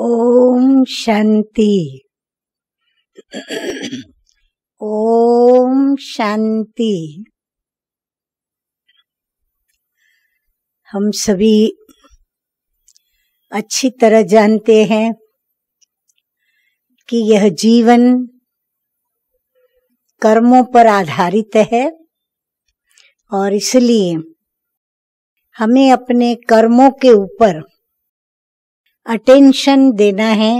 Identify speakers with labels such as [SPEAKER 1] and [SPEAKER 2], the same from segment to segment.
[SPEAKER 1] ओम शांति ओम शांति हम सभी अच्छी तरह जानते हैं कि यह जीवन कर्मों पर आधारित है और इसलिए हमें अपने कर्मों के ऊपर अटेंशन देना है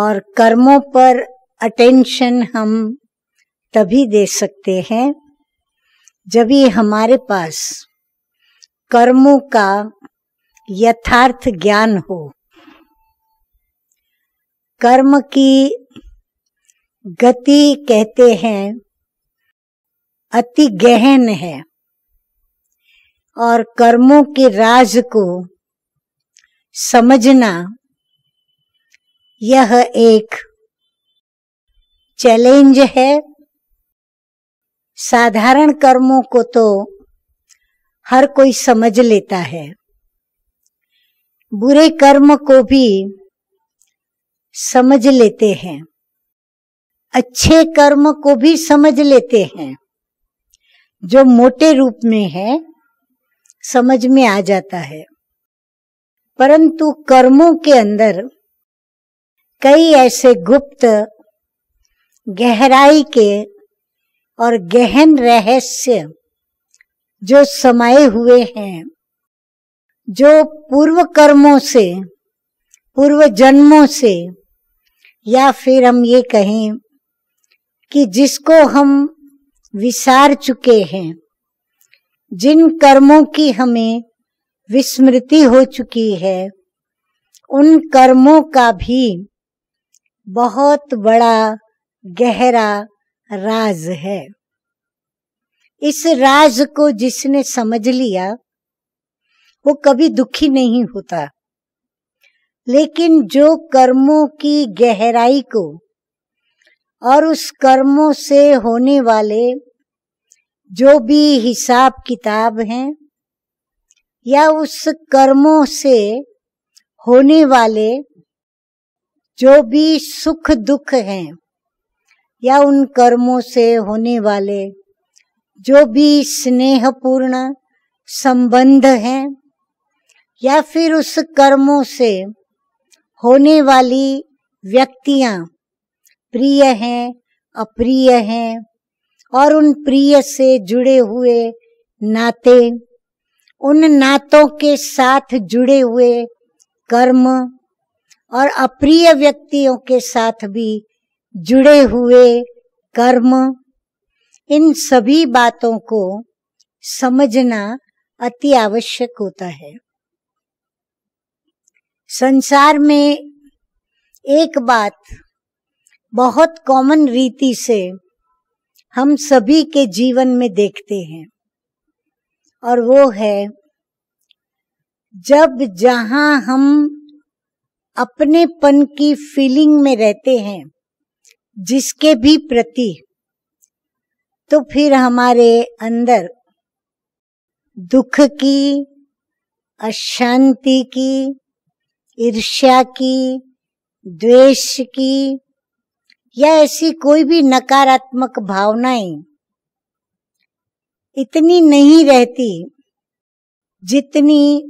[SPEAKER 1] और कर्मों पर अटेंशन हम तभी दे सकते हैं जब ये हमारे पास कर्मों का यथार्थ ज्ञान हो कर्म की गति कहते हैं अति गहन है और कर्मों के राज को समझना यह एक चैलेंज है साधारण कर्मों को तो हर कोई समझ लेता है बुरे कर्म को भी समझ लेते हैं अच्छे कर्म को भी समझ लेते हैं जो मोटे रूप में है समझ में आ जाता है परंतु कर्मों के अंदर कई ऐसे गुप्त गहराई के और गहन रहस्य जो समाये हुए हैं जो पूर्व कर्मों से पूर्व जन्मों से या फिर हम ये कहें कि जिसको हम विसार चुके हैं जिन कर्मों की हमें विस्मृति हो चुकी है उन कर्मों का भी बहुत बड़ा गहरा राज है इस राज को जिसने समझ लिया वो कभी दुखी नहीं होता लेकिन जो कर्मों की गहराई को और उस कर्मों से होने वाले जो भी हिसाब किताब हैं या उस कर्मों से होने वाले जो भी सुख दुख हैं या उन कर्मों से होने वाले जो भी स्नेहपूर्ण संबंध हैं या फिर उस कर्मों से होने वाली व्यक्तियां प्रिय हैं अप्रिय हैं और उन प्रिय से जुड़े हुए नाते उन नातों के साथ जुड़े हुए कर्म और अप्रिय व्यक्तियों के साथ भी जुड़े हुए कर्म इन सभी बातों को समझना अति आवश्यक होता है संसार में एक बात बहुत कॉमन रीति से हम सभी के जीवन में देखते हैं और वो है जब जहां हम अपनेपन की फीलिंग में रहते हैं जिसके भी प्रति तो फिर हमारे अंदर दुख की अशांति की ईर्ष्या की द्वेष की या ऐसी कोई भी नकारात्मक भावनाएं इतनी नहीं रहती जितनी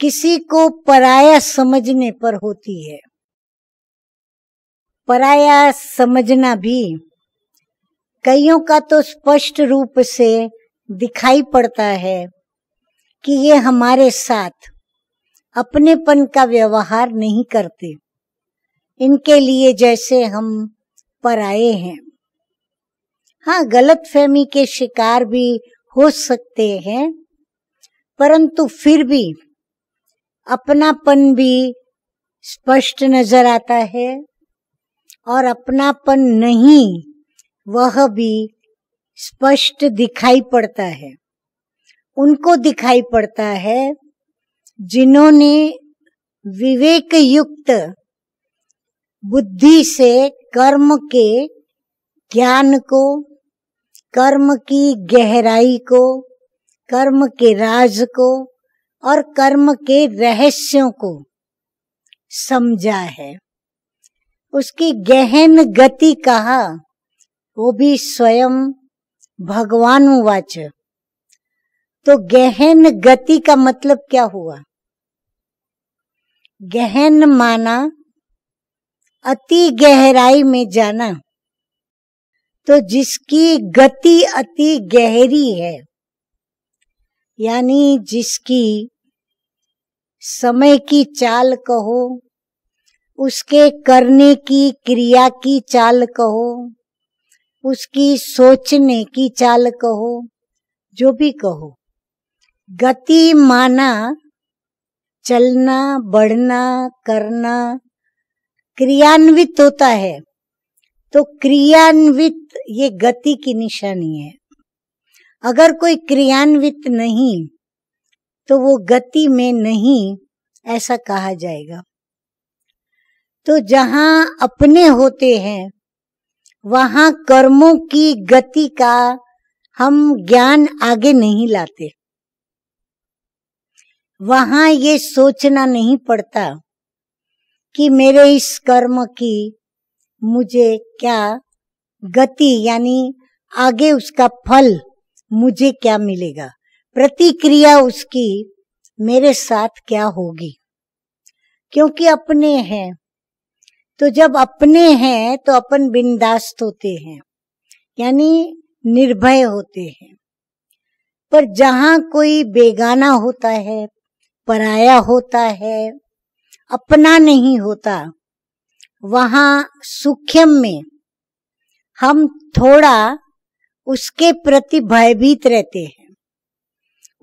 [SPEAKER 1] किसी को पराया समझने पर होती है पराया समझना भी कईयों का तो स्पष्ट रूप से दिखाई पड़ता है कि ये हमारे साथ अपनेपन का व्यवहार नहीं करते इनके लिए जैसे हम पराए हैं हाँ गलत फहमी के शिकार भी हो सकते हैं परंतु फिर भी अपनापन भी स्पष्ट नजर आता है और अपनापन नहीं वह भी स्पष्ट दिखाई पड़ता है उनको दिखाई पड़ता है जिन्होंने विवेक युक्त बुद्धि से कर्म के ज्ञान को कर्म की गहराई को कर्म के राज को और कर्म के रहस्यों को समझा है उसकी गहन गति कहा वो भी स्वयं भगवान वाच तो गहन गति का मतलब क्या हुआ गहन माना अति गहराई में जाना तो जिसकी गति अति गहरी है यानी जिसकी समय की चाल कहो उसके करने की क्रिया की चाल कहो उसकी सोचने की चाल कहो जो भी कहो गति माना चलना बढ़ना करना क्रियान्वित होता है तो क्रियान्वित ये गति की निशानी है अगर कोई क्रियान्वित नहीं तो वो गति में नहीं ऐसा कहा जाएगा तो जहां अपने होते हैं वहां कर्मों की गति का हम ज्ञान आगे नहीं लाते वहां ये सोचना नहीं पड़ता कि मेरे इस कर्म की मुझे क्या गति यानी आगे उसका फल मुझे क्या मिलेगा प्रतिक्रिया उसकी मेरे साथ क्या होगी क्योंकि अपने हैं तो जब अपने हैं तो अपन बिंदास्त होते हैं यानी निर्भय होते हैं पर जहां कोई बेगाना होता है पराया होता है अपना नहीं होता वहां सुख्यम में हम थोड़ा उसके प्रति भयभीत रहते हैं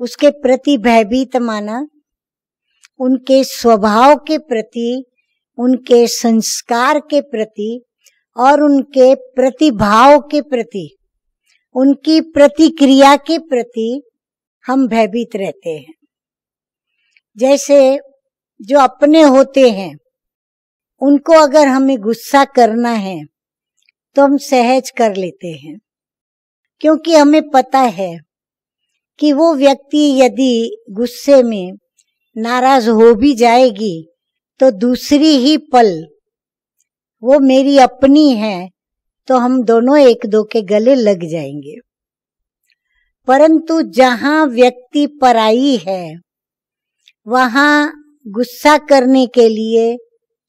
[SPEAKER 1] उसके प्रति भयभीत माना उनके स्वभाव के प्रति उनके संस्कार के प्रति और उनके प्रतिभाव के प्रति उनकी प्रतिक्रिया के प्रति हम भयभीत रहते हैं जैसे जो अपने होते हैं उनको अगर हमें गुस्सा करना है तो हम सहज कर लेते हैं क्योंकि हमें पता है कि वो व्यक्ति यदि गुस्से में नाराज हो भी जाएगी तो दूसरी ही पल वो मेरी अपनी है तो हम दोनों एक दो के गले लग जाएंगे परंतु जहां व्यक्ति पराई है वहां गुस्सा करने के लिए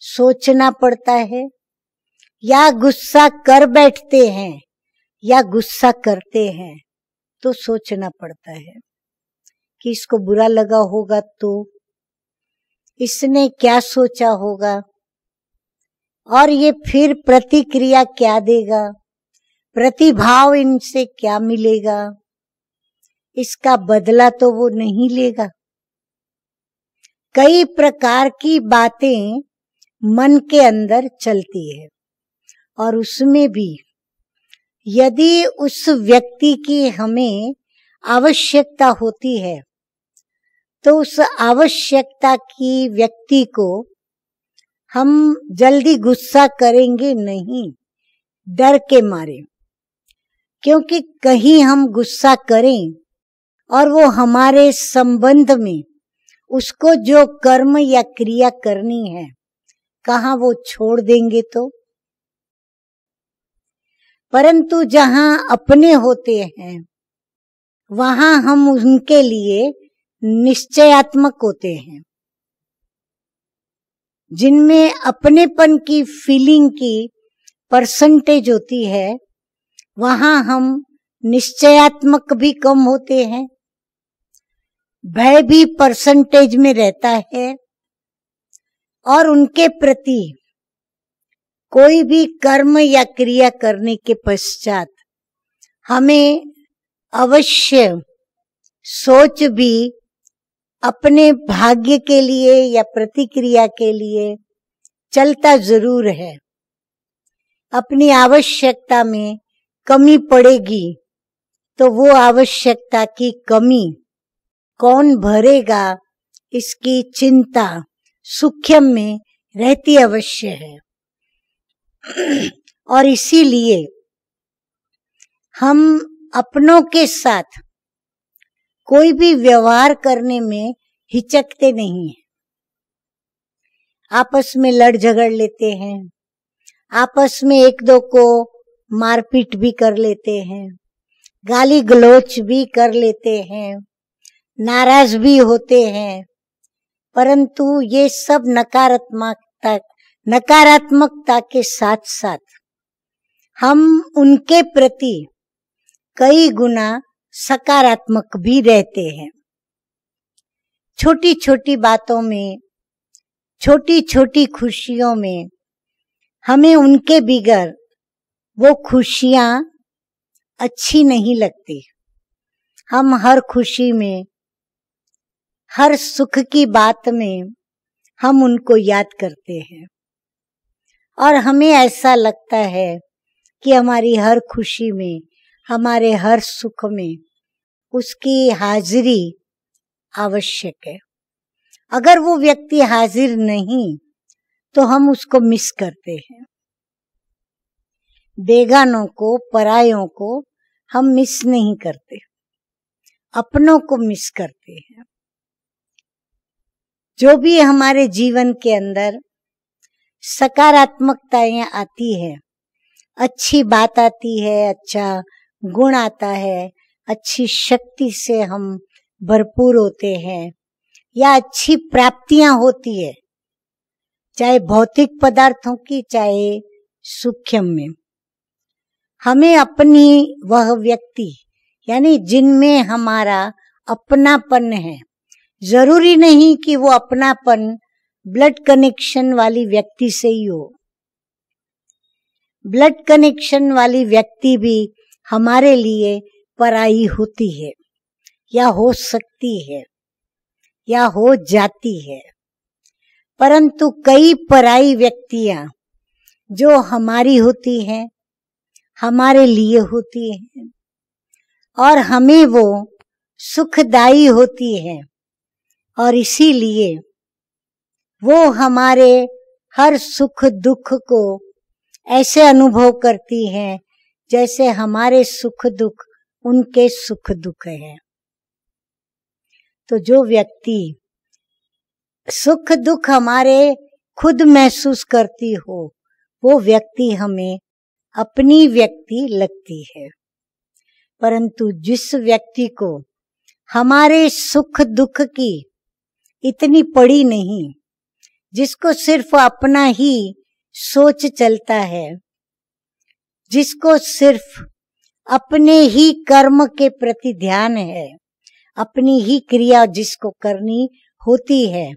[SPEAKER 1] सोचना पड़ता है या गुस्सा कर बैठते हैं या गुस्सा करते हैं तो सोचना पड़ता है कि इसको बुरा लगा होगा तो इसने क्या सोचा होगा और ये फिर प्रतिक्रिया क्या देगा प्रतिभाव इनसे क्या मिलेगा इसका बदला तो वो नहीं लेगा कई प्रकार की बातें मन के अंदर चलती है और उसमें भी यदि उस व्यक्ति की हमें आवश्यकता होती है तो उस आवश्यकता की व्यक्ति को हम जल्दी गुस्सा करेंगे नहीं डर के मारे क्योंकि कहीं हम गुस्सा करें और वो हमारे संबंध में उसको जो कर्म या क्रिया करनी है कहा वो छोड़ देंगे तो परंतु जहां अपने होते हैं वहां हम उनके लिए निश्चयात्मक होते हैं जिनमें अपनेपन की फीलिंग की परसेंटेज होती है वहां हम निश्चयात्मक भी कम होते हैं भय भी परसेंटेज में रहता है और उनके प्रति कोई भी कर्म या क्रिया करने के पश्चात हमें अवश्य सोच भी अपने भाग्य के लिए या प्रतिक्रिया के लिए चलता जरूर है अपनी आवश्यकता में कमी पड़ेगी तो वो आवश्यकता की कमी कौन भरेगा इसकी चिंता सुख्यम में रहती अवश्य है और इसीलिए हम अपनों के साथ कोई भी व्यवहार करने में हिचकते नहीं है आपस में लड़ झगड़ लेते हैं आपस में एक दो को मारपीट भी कर लेते हैं गाली गलोच भी कर लेते हैं नाराज भी होते हैं परंतु ये सब नकारात्मकता नकारात्मकता के साथ साथ हम उनके प्रति कई गुना सकारात्मक भी रहते हैं छोटी छोटी बातों में छोटी छोटी खुशियों में हमें उनके बिगर वो खुशियां अच्छी नहीं लगती हम हर खुशी में हर सुख की बात में हम उनको याद करते हैं और हमें ऐसा लगता है कि हमारी हर खुशी में हमारे हर सुख में उसकी हाजिरी आवश्यक है अगर वो व्यक्ति हाजिर नहीं तो हम उसको मिस करते हैं बेगानों को परायों को हम मिस नहीं करते अपनों को मिस करते हैं जो भी हमारे जीवन के अंदर सकारात्मकताएं आती है अच्छी बात आती है अच्छा गुण आता है अच्छी शक्ति से हम भरपूर होते हैं या अच्छी प्राप्तियां होती है चाहे भौतिक पदार्थों की चाहे सुख्यम में हमें अपनी वह व्यक्ति यानी जिनमें हमारा अपनापन है जरूरी नहीं कि वो अपनापन ब्लड कनेक्शन वाली व्यक्ति से ही हो ब्लड कनेक्शन वाली व्यक्ति भी हमारे लिए पराई होती है या हो सकती है या हो जाती है परंतु कई पराई व्यक्तियां जो हमारी होती हैं हमारे लिए होती हैं और हमें वो सुखदाई होती है और इसीलिए वो हमारे हर सुख दुख को ऐसे अनुभव करती हैं जैसे हमारे सुख दुख उनके सुख दुख है तो जो व्यक्ति सुख दुख हमारे खुद महसूस करती हो वो व्यक्ति हमें अपनी व्यक्ति लगती है परंतु जिस व्यक्ति को हमारे सुख दुख की इतनी पड़ी नहीं जिसको सिर्फ अपना ही सोच चलता है जिसको सिर्फ अपने ही कर्म के प्रति ध्यान है अपनी ही क्रिया जिसको करनी होती है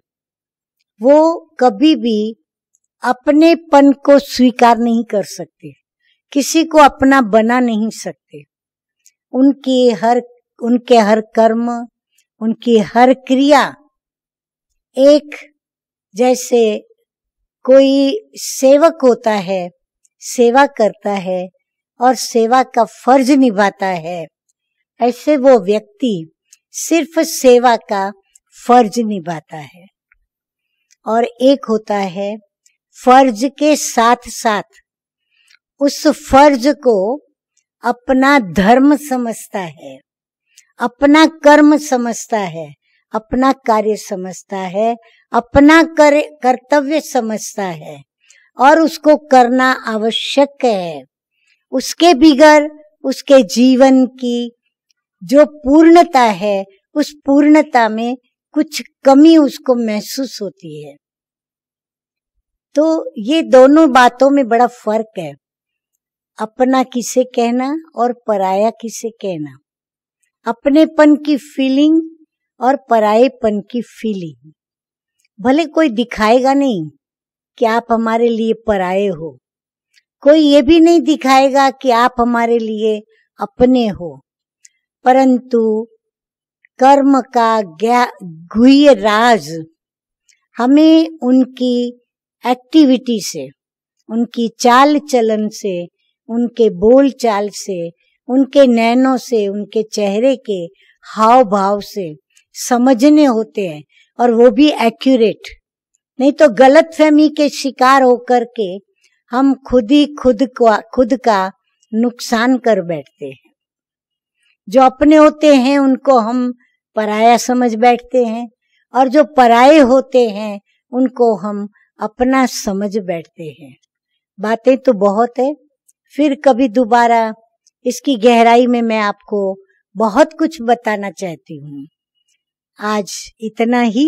[SPEAKER 1] वो कभी भी अपने पन को स्वीकार नहीं कर सकते किसी को अपना बना नहीं सकते उनकी हर उनके हर कर्म उनकी हर क्रिया एक जैसे कोई सेवक होता है सेवा करता है और सेवा का फर्ज निभाता है ऐसे वो व्यक्ति सिर्फ सेवा का फर्ज निभाता है और एक होता है फर्ज के साथ साथ उस फर्ज को अपना धर्म समझता है अपना कर्म समझता है अपना कार्य समझता है अपना कर, कर्तव्य समझता है और उसको करना आवश्यक है उसके बिगर उसके जीवन की जो पूर्णता है उस पूर्णता में कुछ कमी उसको महसूस होती है तो ये दोनों बातों में बड़ा फर्क है अपना किसे कहना और पराया किसे कहना अपनेपन की फीलिंग और परायेपन की फीलिंग भले कोई दिखाएगा नहीं कि आप हमारे लिए पराये हो कोई ये भी नहीं दिखाएगा कि आप हमारे लिए अपने हो परंतु कर्म का गुह्य राज हमें उनकी एक्टिविटी से उनकी चाल चलन से उनके बोल चाल से उनके नैनों से उनके चेहरे के हाव भाव से समझने होते हैं और वो भी एक्यूरेट नहीं तो गलत फहमी के शिकार होकर के हम खुद ही खुद का खुद का नुकसान कर बैठते हैं जो अपने होते हैं उनको हम पराया समझ बैठते हैं और जो पराये होते हैं उनको हम अपना समझ बैठते हैं बातें तो बहुत है फिर कभी दोबारा इसकी गहराई में मैं आपको बहुत कुछ बताना चाहती हूँ आज इतना ही